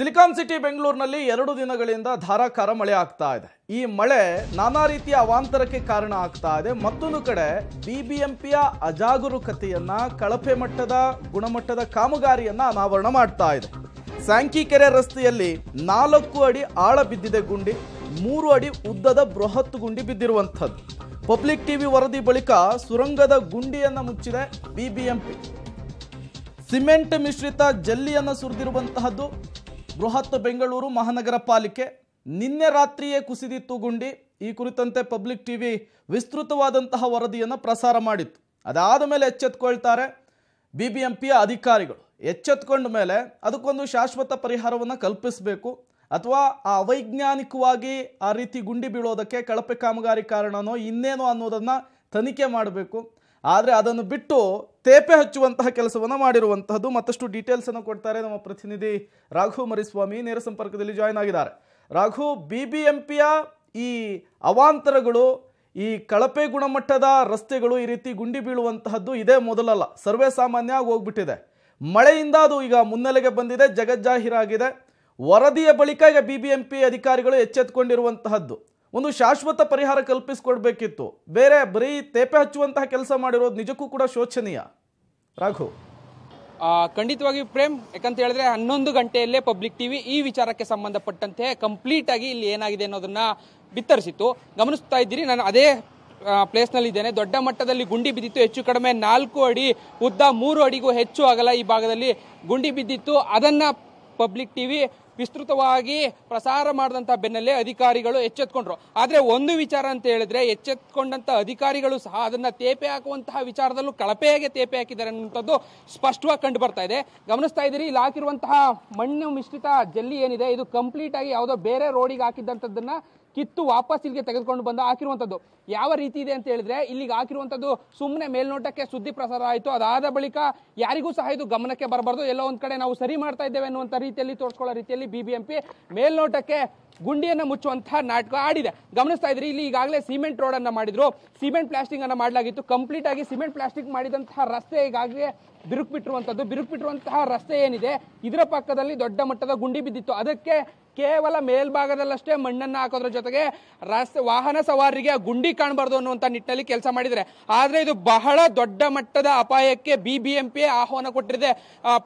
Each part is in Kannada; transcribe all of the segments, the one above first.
ಸಿಲಿಕಾನ್ ಸಿಟಿ ಬೆಂಗಳೂರಿನಲ್ಲಿ ಎರಡು ದಿನಗಳಿಂದ ಧಾರಾಕಾರ ಮಳೆ ಆಗ್ತಾ ಇದೆ ಈ ಮಳೆ ನಾನಾ ರೀತಿಯ ಅವಾಂತರಕ್ಕೆ ಕಾರಣ ಆಗ್ತಾ ಇದೆ ಮತ್ತೊಂದು ಕಡೆ ಬಿಬಿಎಂಪಿಯ ಅಜಾಗರೂಕತೆಯನ್ನ ಕಳಪೆ ಮಟ್ಟದ ಗುಣಮಟ್ಟದ ಕಾಮಗಾರಿಯನ್ನ ಅನಾವರಣ ಮಾಡ್ತಾ ಇದೆ ಸ್ಯಾಂಕಿಕೆರೆ ರಸ್ತೆಯಲ್ಲಿ ನಾಲ್ಕು ಅಡಿ ಆಳ ಬಿದ್ದಿದೆ ಗುಂಡಿ ಮೂರು ಅಡಿ ಉದ್ದದ ಬೃಹತ್ ಗುಂಡಿ ಬಿದ್ದಿರುವಂಥದ್ದು ಪಬ್ಲಿಕ್ ಟಿವಿ ವರದಿ ಬಳಿಕ ಸುರಂಗದ ಗುಂಡಿಯನ್ನು ಮುಚ್ಚಿದೆ ಬಿಬಿಎಂಪಿ ಸಿಮೆಂಟ್ ಮಿಶ್ರಿತ ಜಲ್ಲಿಯನ್ನು ಸುರಿದಿರುವಂತಹದ್ದು ಬೃಹತ್ ಬೆಂಗಳೂರು ಮಹಾನಗರ ಪಾಲಿಕೆ ನಿನ್ನೆ ರಾತ್ರಿಯೇ ಕುಸಿದಿತ್ತು ಗುಂಡಿ ಈ ಕುರಿತಂತೆ ಪಬ್ಲಿಕ್ ಟಿವಿ ವಿಸ್ತೃತವಾದಂತಹ ವರದಿಯನ್ನು ಪ್ರಸಾರ ಮಾಡಿತ್ತು ಅದಾದ ಮೇಲೆ ಎಚ್ಚೆತ್ಕೊಳ್ತಾರೆ ಬಿ ಬಿ ಎಂ ಪಿಯ ಅಧಿಕಾರಿಗಳು ಎಚ್ಚೆತ್ಕೊಂಡ ಮೇಲೆ ಅದಕ್ಕೊಂದು ಶಾಶ್ವತ ಪರಿಹಾರವನ್ನು ಕಲ್ಪಿಸಬೇಕು ಅಥವಾ ಆ ಅವೈಜ್ಞಾನಿಕವಾಗಿ ಆ ರೀತಿ ಗುಂಡಿ ಬೀಳೋದಕ್ಕೆ ಕಳಪೆ ಕಾಮಗಾರಿ ಕಾರಣನೋ ಇನ್ನೇನೋ ಅನ್ನೋದನ್ನು ತನಿಖೆ ಮಾಡಬೇಕು ಆದರೆ ಅದನ್ನು ಬಿಟ್ಟು ತೇಪೆ ಹಚ್ಚುವಂತಹ ಕೆಲಸವನ್ನು ಮಾಡಿರುವಂತಹದ್ದು ಮತ್ತಷ್ಟು ಡೀಟೇಲ್ಸನ್ನು ಕೊಡ್ತಾರೆ ನಮ್ಮ ಪ್ರತಿನಿಧಿ ರಾಘು ಮರಿಸ್ವಾಮಿ ನೇರ ಸಂಪರ್ಕದಲ್ಲಿ ಜಾಯ್ನ್ ಆಗಿದ್ದಾರೆ ರಾಘು ಬಿ ಬಿ ಎಂ ಪಿಯ ಈ ಅವಾಂತರಗಳು ಈ ಕಳಪೆ ಗುಣಮಟ್ಟದ ರಸ್ತೆಗಳು ಈ ರೀತಿ ಗುಂಡಿ ಬೀಳುವಂತಹದ್ದು ಇದೇ ಮೊದಲಲ್ಲ ಸರ್ವೇ ಸಾಮಾನ್ಯ ಹೋಗ್ಬಿಟ್ಟಿದೆ ಮಳೆಯಿಂದ ಅದು ಈಗ ಮುನ್ನೆಲೆಗೆ ಬಂದಿದೆ ಜಗಜ್ಜಾಹೀರಾಗಿದೆ ವರದಿಯ ಬಳಿಕ ಈಗ ಬಿ ಬಿ ಎಂ ಪಿ ಅಧಿಕಾರಿಗಳು ಎಚ್ಚೆತ್ಕೊಂಡಿರುವಂತಹದ್ದು ಒಂದು ಶಾಶ್ವತ ಪರಿಹಾರ ಕಲ್ಪಿಸಿಕೊಡ್ಬೇಕಿತ್ತು ಬೇರೆ ಬರೀ ತೇಪೆ ಹಚ್ಚುವಂತಹ ಕೆಲಸ ಮಾಡಿರೋದು ನಿಜಕ್ಕೂ ಕೂಡ ಶೋಚನೀಯ ರಾಘು ಖಂಡಿತವಾಗಿ ಪ್ರೇಮ್ ಯಾಕಂತ ಹೇಳಿದ್ರೆ ಹನ್ನೊಂದು ಗಂಟೆಯಲ್ಲೇ ಪಬ್ಲಿಕ್ ಟಿವಿ ಈ ವಿಚಾರಕ್ಕೆ ಸಂಬಂಧಪಟ್ಟಂತೆ ಕಂಪ್ಲೀಟ್ ಆಗಿ ಇಲ್ಲಿ ಏನಾಗಿದೆ ಅನ್ನೋದನ್ನ ಬಿತ್ತರಿಸಿತ್ತು ಗಮನಿಸ್ತಾ ಇದ್ದೀರಿ ನಾನು ಅದೇ ನಲ್ಲಿ ಇದ್ದೇನೆ ದೊಡ್ಡ ಮಟ್ಟದಲ್ಲಿ ಗುಂಡಿ ಬಿದ್ದಿತ್ತು ಹೆಚ್ಚು ಕಡಿಮೆ ನಾಲ್ಕು ಅಡಿ ಉದ್ದ ಮೂರು ಅಡಿಗೂ ಹೆಚ್ಚು ಆಗಲ್ಲ ಈ ಭಾಗದಲ್ಲಿ ಗುಂಡಿ ಬಿದ್ದಿತ್ತು ಅದನ್ನ ಪಬ್ಲಿಕ್ ಟಿವಿ ವಿಸ್ತೃತವಾಗಿ ಪ್ರಸಾರ ಮಾಡಿದಂಥ ಬೆನ್ನಲ್ಲೇ ಅಧಿಕಾರಿಗಳು ಎಚ್ಚೆತ್ಕೊಂಡ್ರು ಆದರೆ ಒಂದು ವಿಚಾರ ಅಂತ ಹೇಳಿದ್ರೆ ಎಚ್ಚೆತ್ಕೊಂಡಂಥ ಅಧಿಕಾರಿಗಳು ಸಹ ಅದನ್ನು ತೇಪೆ ಹಾಕುವಂತಹ ವಿಚಾರದಲ್ಲೂ ಕಳಪೆಯಾಗೆ ತೇಪೆ ಹಾಕಿದ್ದಾರೆ ಅನ್ನುವಂಥದ್ದು ಸ್ಪಷ್ಟವಾಗಿ ಕಂಡು ಬರ್ತಾ ಇದೆ ಗಮನಿಸ್ತಾ ಇದ್ದೀರಿ ಇಲ್ಲಿ ಹಾಕಿರುವಂತಹ ಮಣ್ಣು ಮಿಶ್ರಿತ ಜಲ್ಲಿ ಏನಿದೆ ಇದು ಕಂಪ್ಲೀಟ್ ಆಗಿ ಯಾವುದೋ ಬೇರೆ ರೋಡಿಗೆ ಹಾಕಿದ್ದಂಥದ್ದನ್ನು ಕಿತ್ತು ವಾಪಸ್ ಇಲ್ಲಿಗೆ ತೆಗೆದುಕೊಂಡು ಬಂದು ಹಾಕಿರುವಂಥದ್ದು ಯಾವ ರೀತಿ ಇದೆ ಅಂತ ಹೇಳಿದ್ರೆ ಇಲ್ಲಿಗೆ ಹಾಕಿರುವಂಥದ್ದು ಸುಮ್ಮನೆ ಮೇಲ್ನೋಟಕ್ಕೆ ಸುದ್ದಿ ಪ್ರಸಾರ ಆಯಿತು ಅದಾದ ಬಳಿಕ ಯಾರಿಗೂ ಸಹ ಇದು ಗಮನಕ್ಕೆ ಬರಬಾರ್ದು ಎಲ್ಲೋ ಒಂದು ಕಡೆ ನಾವು ಸರಿ ಮಾಡ್ತಾ ಇದ್ದೇವೆ ಅನ್ನುವಂಥ ರೀತಿಯಲ್ಲಿ ತೋರಿಸ್ಕೊಳ್ಳೋ ರೀತಿಯಲ್ಲಿ ಬಿ ಬಿ ಎಂ ಪಿ ಮೇಲ್ನೋಟಕ್ಕೆ ಗುಂಡಿಯನ್ನು ಮುಚ್ಚುವಂತಹ ನಾಟಕ ಆಡಿದೆ ಗಮನಿಸ್ತಾ ಇದ್ರಿ ಇಲ್ಲಿ ಈಗಾಗಲೇ ಸಿಮೆಂಟ್ ರೋಡ್ ಅನ್ನ ಮಾಡಿದ್ರು ಸಿಮೆಂಟ್ ಪ್ಲಾಸ್ಟಿಂಗ್ ಅನ್ನ ಮಾಡಲಾಗಿತ್ತು ಕಂಪ್ಲೀಟ್ ಆಗಿ ಸಿಮೆಂಟ್ ಪ್ಲಾಸ್ಟಿಕ್ ಮಾಡಿದಂತಹ ರಸ್ತೆ ಈಗಾಗಲೇ ಬಿರುಕು ಬಿಟ್ಟಿರುವಂತದ್ದು ಬಿರುಕು ಬಿಟ್ಟಿರುವಂತಹ ರಸ್ತೆ ಏನಿದೆ ಇದರ ಪಕ್ಕದಲ್ಲಿ ದೊಡ್ಡ ಮಟ್ಟದ ಗುಂಡಿ ಬಿದ್ದಿತ್ತು ಅದಕ್ಕೆ ಕೇವಲ ಮೇಲ್ಭಾಗದಲ್ಲಷ್ಟೇ ಮಣ್ಣನ್ನು ಹಾಕೋದ್ರ ಜೊತೆಗೆ ರಸ್ತೆ ವಾಹನ ಸವಾರರಿಗೆ ಗುಂಡಿ ಕಾಣಬಾರ್ದು ಅನ್ನುವಂಥ ನಿಟ್ಟಿನಲ್ಲಿ ಕೆಲಸ ಮಾಡಿದರೆ ಆದರೆ ಇದು ಬಹಳ ದೊಡ್ಡ ಮಟ್ಟದ ಅಪಾಯಕ್ಕೆ ಬಿ ಬಿ ಎಂ ಪಿ ಆಹ್ವಾನ ಕೊಟ್ಟಿದೆ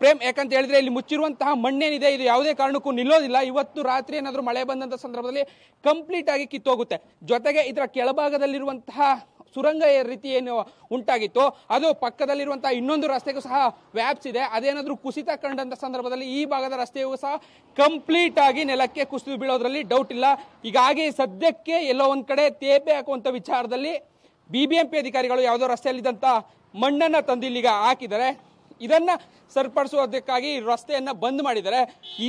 ಪ್ರೇಮ್ ಯಾಕಂತ ಹೇಳಿದ್ರೆ ಇಲ್ಲಿ ಮುಚ್ಚಿರುವಂತಹ ಮಣ್ಣೇನಿದೆ ಇದು ಯಾವುದೇ ಕಾರಣಕ್ಕೂ ನಿಲ್ಲೋದಿಲ್ಲ ಇವತ್ತು ರಾತ್ರಿ ಏನಾದರೂ ಮಳೆ ಬಂದಂಥ ಸಂದರ್ಭದಲ್ಲಿ ಕಂಪ್ಲೀಟ್ ಆಗಿ ಕಿತ್ತೋಗುತ್ತೆ ಜೊತೆಗೆ ಇದರ ಕೆಳಭಾಗದಲ್ಲಿರುವಂತಹ ಸುರಂಗ ರೀತಿ ಏನು ಉಂಟಾಗಿತ್ತು ಅದು ಪಕ್ಕದಲ್ಲಿರುವಂತಹ ಇನ್ನೊಂದು ರಸ್ತೆಗೂ ಸಹ ಇದೆ ಅದೇನಾದರೂ ಕುಸಿತ ಕಂಡಂತ ಸಂದರ್ಭದಲ್ಲಿ ಈ ಭಾಗದ ರಸ್ತೆಯೂ ಸಹ ಕಂಪ್ಲೀಟ್ ಆಗಿ ನೆಲಕ್ಕೆ ಕುಸಿದು ಬೀಳೋದ್ರಲ್ಲಿ ಡೌಟ್ ಇಲ್ಲ ಹೀಗಾಗಿ ಸದ್ಯಕ್ಕೆ ಎಲ್ಲೋ ಒಂದ್ ಕಡೆ ತೇಪೆ ಹಾಕುವಂತ ವಿಚಾರದಲ್ಲಿ ಬಿ ಬಿ ಎಂ ಪಿ ಅಧಿಕಾರಿಗಳು ಯಾವುದೋ ರಸ್ತೆಯಲ್ಲಿದ್ದಂಥ ಮಣ್ಣನ್ನು ಇಲ್ಲಿಗ ಹಾಕಿದರೆ ಇದನ್ನ ಸರಿಪಡಿಸುವುದಕ್ಕಾಗಿ ರಸ್ತೆಯನ್ನ ಬಂದ್ ಮಾಡಿದರೆ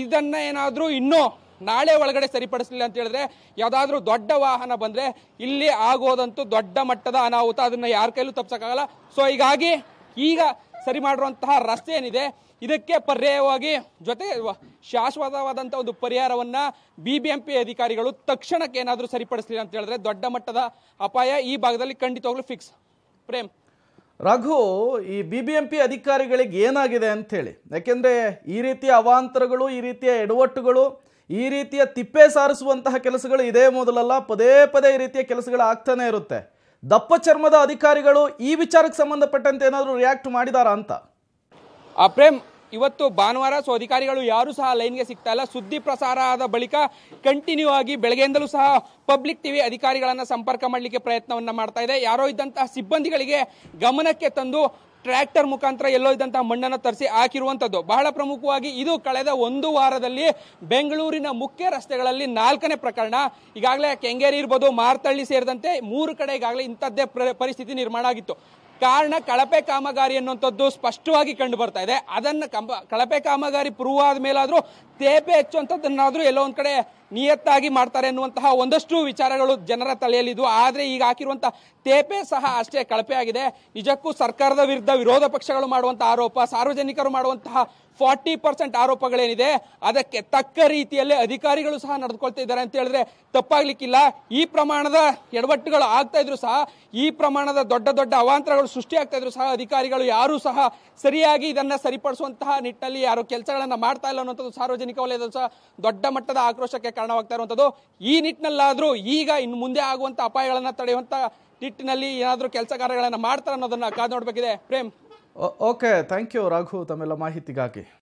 ಇದನ್ನ ಏನಾದರೂ ಇನ್ನೂ ನಾಳೆ ಒಳಗಡೆ ಸರಿಪಡಿಸಲಿಲ್ಲ ಅಂತ ಹೇಳಿದ್ರೆ ಯಾವುದಾದ್ರೂ ದೊಡ್ಡ ವಾಹನ ಬಂದ್ರೆ ಇಲ್ಲಿ ಆಗೋದಂತೂ ದೊಡ್ಡ ಮಟ್ಟದ ಅನಾಹುತ ಅದನ್ನ ಯಾರ ಕೈಲೂ ತಪ್ಪಿಸೋಕ್ಕಾಗಲ್ಲ ಸೊ ಹೀಗಾಗಿ ಈಗ ಸರಿ ಮಾಡಿರುವಂತಹ ರಸ್ತೆ ಏನಿದೆ ಇದಕ್ಕೆ ಪರ್ಯಾಯವಾಗಿ ಜೊತೆ ಶಾಶ್ವತವಾದಂತಹ ಒಂದು ಪರಿಹಾರವನ್ನ ಬಿ ಬಿ ಎಂ ಪಿ ಅಧಿಕಾರಿಗಳು ತಕ್ಷಣಕ್ಕೆ ಏನಾದರೂ ಸರಿಪಡಿಸಲಿಲ್ಲ ಅಂತ ಹೇಳಿದ್ರೆ ದೊಡ್ಡ ಮಟ್ಟದ ಅಪಾಯ ಈ ಭಾಗದಲ್ಲಿ ಖಂಡಿತವಾಗ್ಲೂ ಫಿಕ್ಸ್ ಪ್ರೇಮ್ ರಘು ಈ ಬಿ ಬಿ ಎಂ ಪಿ ಅಧಿಕಾರಿಗಳಿಗೆ ಏನಾಗಿದೆ ಹೇಳಿ ಯಾಕೆಂದ್ರೆ ಈ ರೀತಿಯ ಅವಾಂತರಗಳು ಈ ರೀತಿಯ ಎಡವಟ್ಟುಗಳು ಈ ರೀತಿಯ ತಿಪ್ಪೆ ಸಾರಿಸುವಂತಹ ಕೆಲಸಗಳು ಇದೇ ಮೊದಲಲ್ಲ ಪದೇ ಪದೇ ಈ ರೀತಿಯ ಕೆಲಸಗಳು ಆಗ್ತಾನೆ ಇರುತ್ತೆ ದಪ್ಪ ಚರ್ಮದ ಅಧಿಕಾರಿಗಳು ಈ ವಿಚಾರಕ್ಕೆ ಸಂಬಂಧಪಟ್ಟಂತೆ ಏನಾದರೂ ರಿಯಾಕ್ಟ್ ಮಾಡಿದಾರಾ ಅಂತ ಆ ಪ್ರೇಮ್ ಇವತ್ತು ಭಾನುವಾರ ಸೊ ಅಧಿಕಾರಿಗಳು ಯಾರೂ ಸಹ ಲೈನ್ಗೆ ಸಿಗ್ತಾ ಇಲ್ಲ ಸುದ್ದಿ ಪ್ರಸಾರ ಆದ ಬಳಿಕ ಕಂಟಿನ್ಯೂ ಆಗಿ ಬೆಳಗ್ಗೆಯಿಂದಲೂ ಸಹ ಪಬ್ಲಿಕ್ ಟಿವಿ ಅಧಿಕಾರಿಗಳನ್ನು ಸಂಪರ್ಕ ಮಾಡಲಿಕ್ಕೆ ಪ್ರಯತ್ನವನ್ನು ಮಾಡ್ತಾ ಇದೆ ಯಾರೋ ಇದ್ದಂತಹ ಸಿಬ್ಬಂದಿಗಳಿಗೆ ಗಮನಕ್ಕೆ ತಂದು ಟ್ರ್ಯಾಕ್ಟರ್ ಮುಖಾಂತರ ಎಲ್ಲೋ ಇದ್ದಂತಹ ಮಣ್ಣನ್ನು ತರಿಸಿ ಹಾಕಿರುವಂಥದ್ದು ಬಹಳ ಪ್ರಮುಖವಾಗಿ ಇದು ಕಳೆದ ಒಂದು ವಾರದಲ್ಲಿ ಬೆಂಗಳೂರಿನ ಮುಖ್ಯ ರಸ್ತೆಗಳಲ್ಲಿ ನಾಲ್ಕನೇ ಪ್ರಕರಣ ಈಗಾಗಲೇ ಕೆಂಗೇರಿ ಇರ್ಬೋದು ಮಾರ್ತಳ್ಳಿ ಸೇರಿದಂತೆ ಮೂರು ಕಡೆ ಈಗಾಗಲೇ ಇಂಥದ್ದೇ ಪರಿಸ್ಥಿತಿ ನಿರ್ಮಾಣ ಆಗಿತ್ತು ಕಾರಣ ಕಳಪೆ ಕಾಮಗಾರಿ ಅನ್ನುವಂಥದ್ದು ಸ್ಪಷ್ಟವಾಗಿ ಕಂಡು ಬರ್ತಾ ಇದೆ ಅದನ್ನು ಕಂಬ ಕಳಪೆ ಕಾಮಗಾರಿ ಪ್ರೂವ್ ಆದ ಮೇಲಾದರೂ ತೇಪೆ ಹೆಚ್ಚುವಂಥದ್ದನ್ನಾದರೂ ಎಲ್ಲೋ ಒಂದು ಕಡೆ ನಿಯತ್ತಾಗಿ ಮಾಡ್ತಾರೆ ಎನ್ನುವಂತಹ ಒಂದಷ್ಟು ವಿಚಾರಗಳು ಜನರ ತಲೆಯಲ್ಲಿದ್ದು ಆದರೆ ಈಗ ಹಾಕಿರುವಂತಹ ತೇಪೆ ಸಹ ಅಷ್ಟೇ ಕಳಪೆ ಆಗಿದೆ ನಿಜಕ್ಕೂ ಸರ್ಕಾರದ ವಿರುದ್ಧ ವಿರೋಧ ಪಕ್ಷಗಳು ಮಾಡುವಂತಹ ಆರೋಪ ಸಾರ್ವಜನಿಕರು ಮಾಡುವಂತಹ ಫಾರ್ಟಿ ಪರ್ಸೆಂಟ್ ಆರೋಪಗಳೇನಿದೆ ಅದಕ್ಕೆ ತಕ್ಕ ರೀತಿಯಲ್ಲಿ ಅಧಿಕಾರಿಗಳು ಸಹ ನಡೆದುಕೊಳ್ತಾ ಇದ್ದಾರೆ ಅಂತ ಹೇಳಿದ್ರೆ ತಪ್ಪಾಗ್ಲಿಕ್ಕಿಲ್ಲ ಈ ಪ್ರಮಾಣದ ಎಡವಟ್ಟುಗಳು ಆಗ್ತಾ ಇದ್ರು ಸಹ ಈ ಪ್ರಮಾಣದ ದೊಡ್ಡ ದೊಡ್ಡ ಅವಾಂತರಗಳು ಸೃಷ್ಟಿಯಾಗ್ತಾ ಇದ್ರು ಸಹ ಅಧಿಕಾರಿಗಳು ಯಾರೂ ಸಹ ಸರಿಯಾಗಿ ಇದನ್ನ ಸರಿಪಡಿಸುವಂತಹ ನಿಟ್ಟಿನಲ್ಲಿ ಯಾರು ಕೆಲಸಗಳನ್ನು ಮಾಡ್ತಾ ಇಲ್ಲ ಅನ್ನುವಂಥದ್ದು ಸಾರ್ವಜನಿಕ ವಲಯದ ಸಹ ದೊಡ್ಡ ಮಟ್ಟದ ಆಕ್ರೋಶಕ್ಕೆ ಕಾರಣವಾಗ್ತಾ ಇರುವಂಥದ್ದು ಈ ನಿಟ್ಟಿನಲ್ಲಾದರೂ ಈಗ ಇನ್ನು ಮುಂದೆ ಆಗುವಂಥ ಅಪಾಯಗಳನ್ನು ತಡೆಯುವಂಥ ನಿಟ್ಟಿನಲ್ಲಿ ಏನಾದರೂ ಕೆಲಸ ಕಾರ್ಯಗಳನ್ನು ಮಾಡ್ತಾರೆ ಅನ್ನೋದನ್ನು ಕಾದು ನೋಡಬೇಕಿದೆ Prem okay thank you Raghu ತಮ್ಮೆಲ್ಲ ಮಾಹಿತಿಗಾಗಿ